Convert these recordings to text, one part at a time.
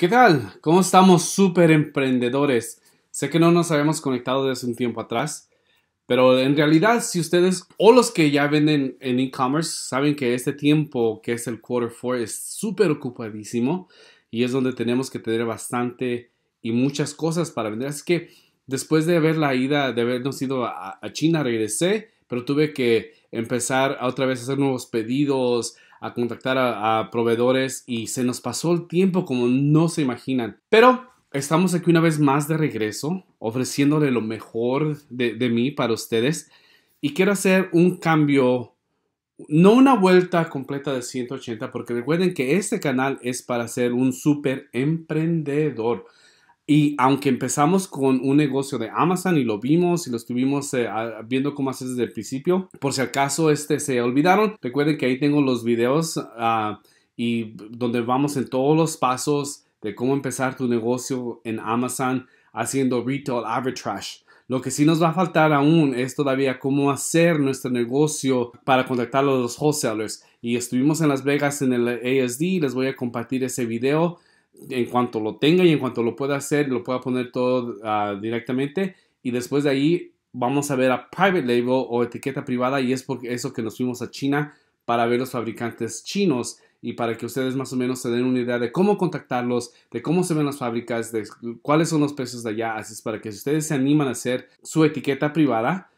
¿Qué tal? ¿Cómo estamos, super emprendedores? Sé que no nos habíamos conectado desde un tiempo atrás, pero en realidad, si ustedes o los que ya venden en e-commerce saben que este tiempo que es el quarter four es súper ocupadísimo y es donde tenemos que tener bastante y muchas cosas para vender. Así que después de haber la ida, de habernos ido a, China, regresé, pero tuve que empezar otra vez a hacer nuevos pedidos, a contactar a, proveedores y se nos pasó el tiempo como no se imaginan. Pero estamos aquí una vez más de regreso, ofreciéndole lo mejor de, de, mí para ustedes. Y quiero hacer un cambio, no una vuelta completa de 180, porque recuerden que este canal es para ser un super emprendedor. Y aunque empezamos con un negocio de Amazon y lo vimos y lo estuvimos eh, viendo cómo hacer desde el principio, por si acaso este se olvidaron, recuerden que ahí tengo los videos ah, y donde vamos en todos los pasos de cómo empezar tu negocio en Amazon haciendo retail arbitrage. Lo que sí nos va a faltar aún es todavía cómo hacer nuestro negocio para contactar a los wholesalers. Y estuvimos en Las Vegas en el ASD, les voy a compartir ese video en cuanto lo tenga y en cuanto lo pueda hacer, lo pueda poner todo ah, directamente. Y después de ahí vamos a ver a private label o etiqueta privada y es por eso que nos fuimos a China para ver los fabricantes chinos y para que ustedes más o menos se den una idea de cómo contactarlos, de cómo se ven las fábricas, de cuáles son los precios de allá. Así es para que si ustedes se animan a hacer su etiqueta privada,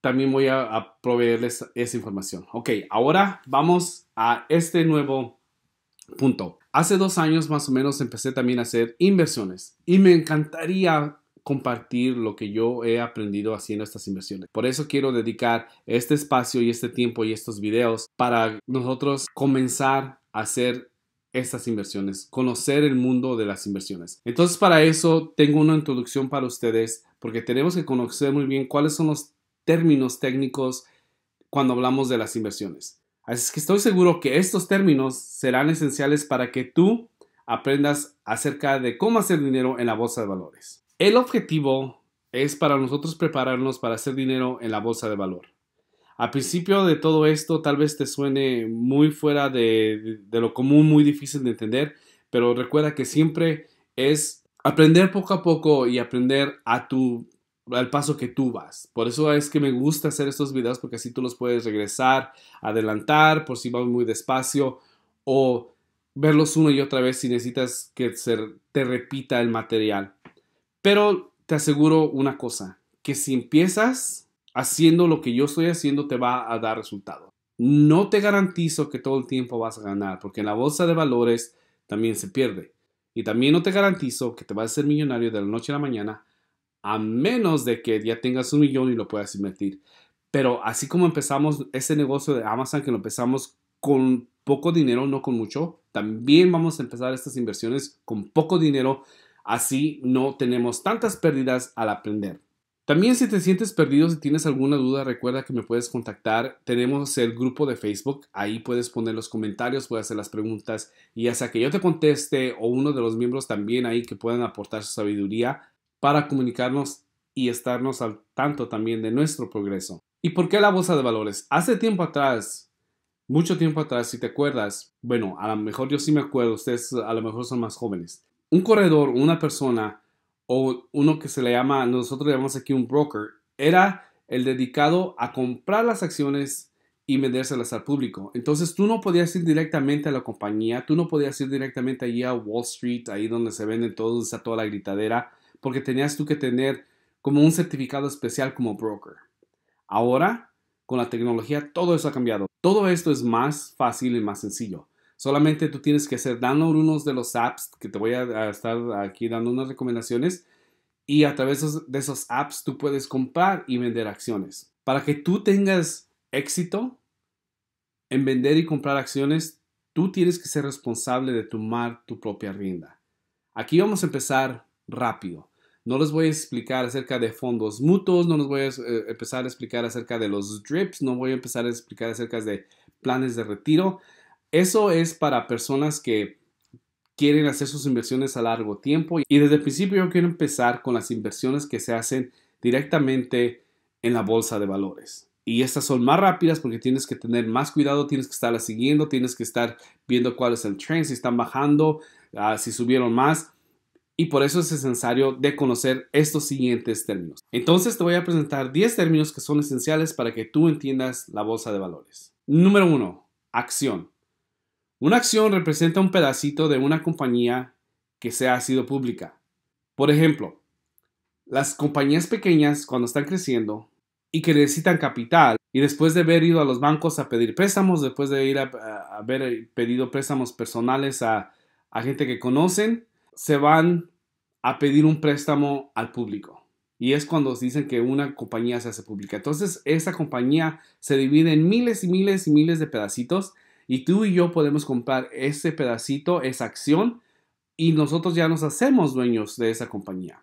también voy a, a proveerles esa información. Ok, ahora vamos a este nuevo punto. Hace dos años más o menos empecé también a hacer inversiones y me encantaría compartir lo que yo he aprendido haciendo estas inversiones. Por eso quiero dedicar este espacio y este tiempo y estos videos para nosotros comenzar a hacer estas inversiones, conocer el mundo de las inversiones. Entonces para eso tengo una introducción para ustedes porque tenemos que conocer muy bien cuáles son los términos técnicos cuando hablamos de las inversiones. Así que estoy seguro que estos términos serán esenciales para que tú aprendas acerca de cómo hacer dinero en la bolsa de valores. El objetivo es para nosotros prepararnos para hacer dinero en la bolsa de valor. Al principio de todo esto tal vez te suene muy fuera de, de lo común, muy difícil de entender, pero recuerda que siempre es aprender poco a poco y aprender a tu al paso que tú vas. Por eso es que me gusta hacer estos videos porque así tú los puedes regresar, adelantar por si vas muy despacio o verlos uno y otra vez si necesitas que se te repita el material. Pero te aseguro una cosa, que si empiezas haciendo lo que yo estoy haciendo te va a dar resultado. No te garantizo que todo el tiempo vas a ganar porque en la bolsa de valores también se pierde. Y también no te garantizo que te vas a ser millonario de la noche a la mañana, a menos de que ya tengas un millón y lo puedas invertir. Pero así como empezamos ese negocio de Amazon, que lo empezamos con poco dinero, no con mucho, también vamos a empezar estas inversiones con poco dinero, así no tenemos tantas pérdidas al aprender. También si te sientes perdido, si tienes alguna duda, recuerda que me puedes contactar. Tenemos el grupo de Facebook, ahí puedes poner los comentarios, puedes hacer las preguntas y hasta que yo te conteste o uno de los miembros también ahí que puedan aportar su sabiduría, para comunicarnos y estarnos al tanto también de nuestro progreso. ¿Y por qué la bolsa de valores? Hace tiempo atrás, mucho tiempo atrás, si te acuerdas, bueno, a lo mejor yo sí me acuerdo, ustedes a lo mejor son más jóvenes. Un corredor, una persona o uno que se le llama, nosotros le llamamos aquí un broker, era el dedicado a comprar las acciones y vendérselas al público. Entonces tú no podías ir directamente a la compañía, tú no podías ir directamente allí a Wall Street, ahí donde se venden todos, a toda la gritadera porque tenías tú que tener como un certificado especial como broker. Ahora, con la tecnología, todo eso ha cambiado. Todo esto es más fácil y más sencillo. Solamente tú tienes que hacer download unos de los apps que te voy a estar aquí dando unas recomendaciones y a través de esos apps tú puedes comprar y vender acciones. Para que tú tengas éxito en vender y comprar acciones, tú tienes que ser responsable de tomar tu propia rienda. Aquí vamos a empezar rápido. No les voy a explicar acerca de fondos mutuos, no les voy a eh, empezar a explicar acerca de los drips, no voy a empezar a explicar acerca de planes de retiro. Eso es para personas que quieren hacer sus inversiones a largo tiempo y desde el principio yo quiero empezar con las inversiones que se hacen directamente en la bolsa de valores. Y estas son más rápidas porque tienes que tener más cuidado, tienes que estarlas siguiendo, tienes que estar viendo cuál es el trend, si están bajando, ah, si subieron más y por eso es necesario de conocer estos siguientes términos. Entonces te voy a presentar 10 términos que son esenciales para que tú entiendas la bolsa de valores. Número 1. Acción. Una acción representa un pedacito de una compañía que se ha sido pública. Por ejemplo, las compañías pequeñas cuando están creciendo y que necesitan capital y después de haber ido a los bancos a pedir préstamos, después de ir a, haber pedido préstamos personales a gente que conocen, se van a pedir un préstamo al público. Y es cuando dicen que una compañía se hace pública. Entonces, esa compañía se divide en miles y miles y miles de pedacitos. Y tú y yo podemos comprar ese pedacito, esa acción. Y nosotros ya nos hacemos dueños de esa compañía.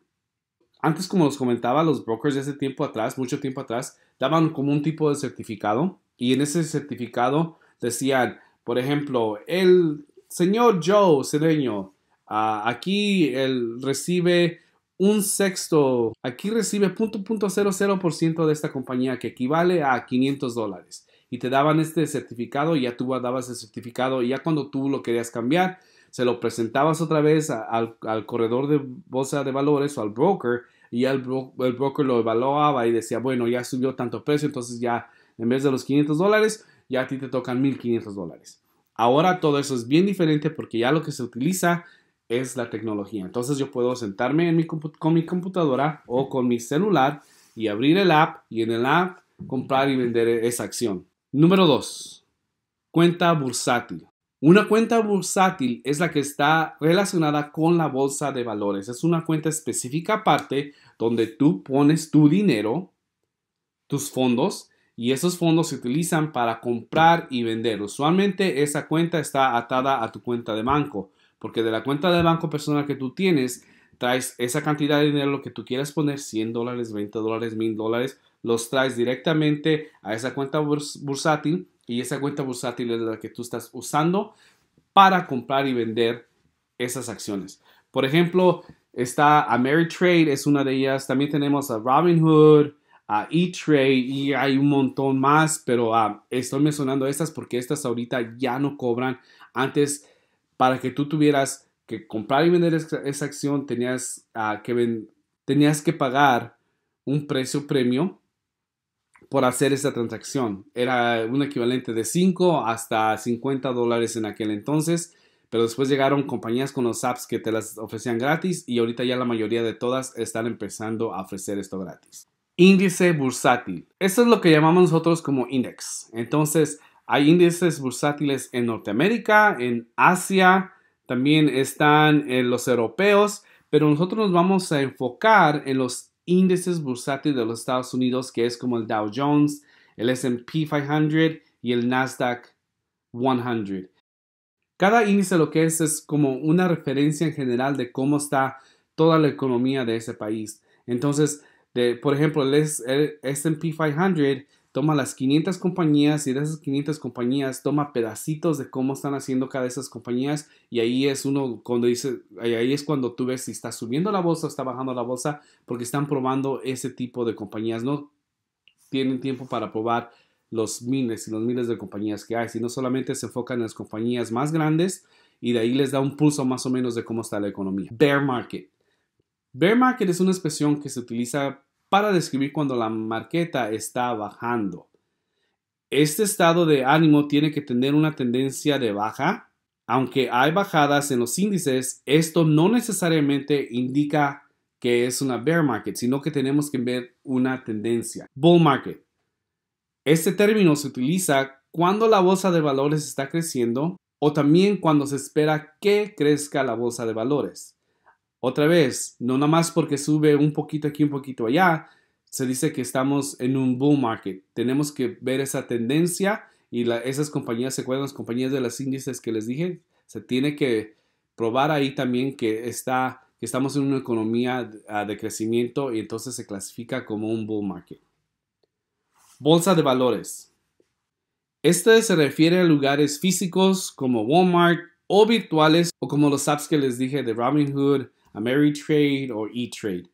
Antes, como los comentaba, los brokers de ese tiempo atrás, mucho tiempo atrás, daban como un tipo de certificado. Y en ese certificado decían, por ejemplo, el señor Joe dueño Ah, aquí él recibe un sexto, aquí recibe 0.00% de esta compañía que equivale a 500 dólares. Y te daban este certificado, y ya tú dabas el certificado y ya cuando tú lo querías cambiar, se lo presentabas otra vez al, corredor de bolsa de valores o al broker y el, el broker lo evaluaba y decía, bueno, ya subió tanto precio, entonces ya en vez de los 500 dólares, ya a ti te tocan 1500 dólares. Ahora todo eso es bien diferente porque ya lo que se utiliza es la tecnología. Entonces yo puedo sentarme con mi computadora o con mi celular y abrir el app y en el app comprar y vender e-, esa acción. Número 2. Cuenta bursátil. Una cuenta bursátil es la que está relacionada con la bolsa de valores. Es una cuenta específica aparte donde tú pones tu dinero, tus fondos, y esos fondos se utilizan para comprar y vender. Usualmente esa cuenta está atada a tu cuenta de banco porque de la cuenta de banco personal que tú tienes, traes esa cantidad de dinero lo que tú quieras poner, 100 dólares, 20 dólares, 1000 dólares, los traes directamente a esa cuenta bursátil y esa cuenta bursátil es la que tú estás usando para comprar y vender esas acciones. Por ejemplo, está Ameritrade, es una de ellas. También tenemos a Robinhood, a E-Trade y hay un montón más, pero ah, estoy mencionando estas porque estas ahorita ya no cobran. Antes para que tú tuvieras que comprar y vender esa, acción, ah, tenías, que pagar un precio premio por hacer esa transacción. Era un equivalente de 5 hasta 50 dólares en aquel entonces, pero después llegaron compañías con los apps que te las ofrecían gratis y ahorita ya la mayoría de todas están empezando a ofrecer esto gratis. Índice bursátil. Esto es lo que llamamos nosotros como index. Entonces, hay índices bursátiles en Norteamérica, en Asia, también están en los europeos, pero nosotros nos vamos a enfocar en los índices bursátiles de los Estados Unidos, que es como el Dow Jones, el SP 500 y el Nasdaq 100. Cada índice lo que es es como una referencia en general de cómo está toda la economía de ese país. Entonces, por ejemplo, el, el SP 500 toma las 500 compañías y de esas 500 compañías toma pedacitos de cómo están haciendo cada de esas compañías y ahí es uno cuando dice, ahí es cuando tú ves si está subiendo la bolsa o está bajando la bolsa porque están probando ese tipo de compañías, no tienen tiempo para probar los miles y los miles de compañías que hay, sino solamente se enfocan en las compañías más grandes y de ahí les da un pulso más o menos de cómo está la economía. Bear market. Bear market es una expresión que se utiliza para describir cuando la marqueta está bajando. Este estado de ánimo tiene que tener una tendencia de baja. Aunque hay bajadas en los índices, esto no necesariamente indica que es una bear market, sino que tenemos que ver una tendencia. Bull market. Este término se utiliza cuando la bolsa de valores está creciendo o también cuando se espera que crezca la bolsa de valores. Otra vez, no nada más porque sube un poquito aquí, un poquito allá, se dice que estamos en un bull market. Tenemos que ver esa tendencia y esas compañías, ¿se acuerdan las compañías de los índices que les dije? Se tiene que probar ahí también que, está, que estamos en una economía de crecimiento y entonces se clasifica como un bull market. Bolsa de valores. Este se refiere a lugares físicos como Walmart o virtuales o como los apps que les dije de Robinhood, Ameritrade o E-Trade.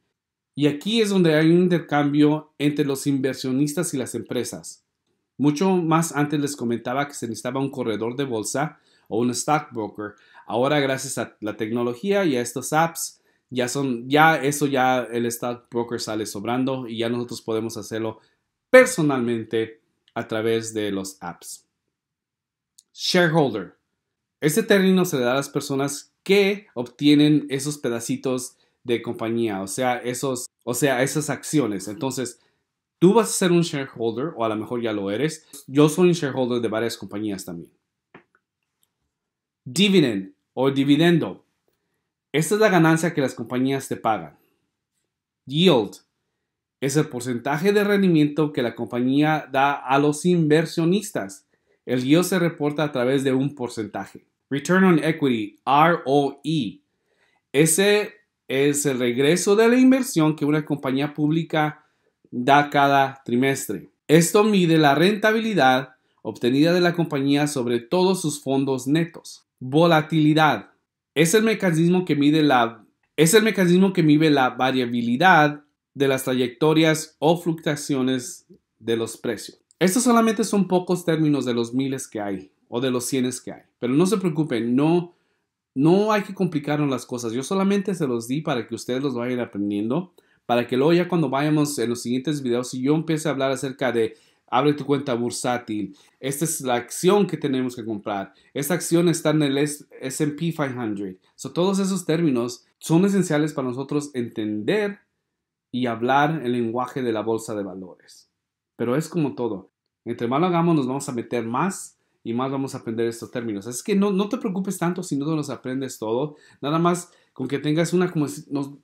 Y aquí es donde hay un intercambio entre los inversionistas y las empresas. Mucho más antes les comentaba que se necesitaba un corredor de bolsa o un stockbroker. Ahora gracias a la tecnología y a estos apps ya son ya eso ya el stockbroker sale sobrando y ya nosotros podemos hacerlo personalmente a través de los apps. Shareholder. Este término se le da a las personas que obtienen esos pedacitos de compañía, o sea, esos, o sea, esas acciones. Entonces, tú vas a ser un shareholder, o a lo mejor ya lo eres. Yo soy un shareholder de varias compañías también. Dividend o dividendo. Esta es la ganancia que las compañías te pagan. Yield es el porcentaje de rendimiento que la compañía da a los inversionistas. El yield se reporta a través de un porcentaje. Return on Equity, ROE. Ese es el regreso de la inversión que una compañía pública da cada trimestre. Esto mide la rentabilidad obtenida de la compañía sobre todos sus fondos netos. Volatilidad. Es el mecanismo que mide la, es el mecanismo que mide la variabilidad de las trayectorias o fluctuaciones de los precios. Estos solamente son pocos términos de los miles que hay o de los cienes que hay. Pero no se preocupen, no, no hay que complicarnos las cosas. Yo solamente se los di para que ustedes los vayan aprendiendo, para que luego ya cuando vayamos en los siguientes videos, y yo empiece a hablar acerca de abre tu cuenta bursátil, esta es la acción que tenemos que comprar, esta acción está en el SP 500. todos esos términos son esenciales para nosotros entender y hablar el lenguaje de la bolsa de valores. Pero es como todo, entre más lo hagamos nos vamos a meter más y más vamos a aprender estos términos. Así que no, te preocupes tanto si no los aprendes todo, nada más con que tengas una, como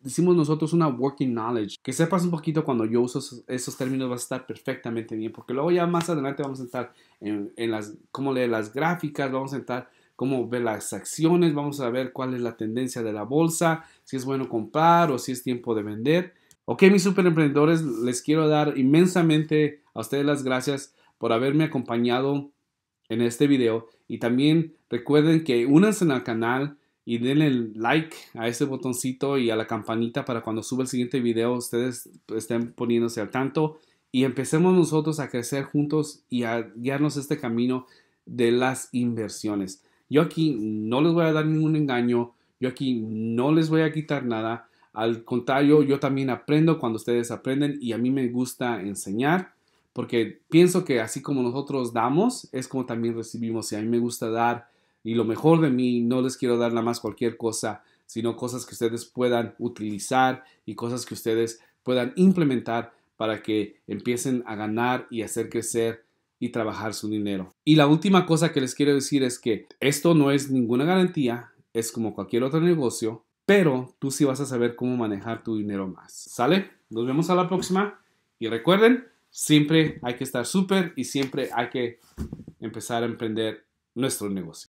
decimos nosotros, una working knowledge, que sepas un poquito cuando yo uso esos, términos vas a estar perfectamente bien, porque luego ya más adelante vamos a entrar en, las, cómo leer las gráficas, vamos a estar cómo ver las acciones, vamos a ver cuál es la tendencia de la bolsa, si es bueno comprar o si es tiempo de vender. Ok, mis super emprendedores, les quiero dar inmensamente a ustedes las gracias por haberme acompañado en este video y también recuerden que únanse al canal y denle like a ese botoncito y a la campanita para cuando suba el siguiente video ustedes estén poniéndose al tanto y empecemos nosotros a crecer juntos y a guiarnos este camino de las inversiones. Yo aquí no les voy a dar ningún engaño, yo aquí no les voy a quitar nada, al contrario, yo también aprendo cuando ustedes aprenden y a mí me gusta enseñar porque pienso que así como nosotros damos, es como también recibimos. Y a mí me gusta dar y lo mejor de mí, no les quiero dar nada más cualquier cosa, sino cosas que ustedes puedan utilizar y cosas que ustedes puedan implementar para que empiecen a ganar y hacer crecer y trabajar su dinero. Y la última cosa que les quiero decir es que esto no es ninguna garantía, es como cualquier otro negocio, pero tú sí vas a saber cómo manejar tu dinero más. ¿Sale? Nos vemos a la próxima y recuerden, Siempre hay que estar súper y siempre hay que empezar a emprender nuestro negocio.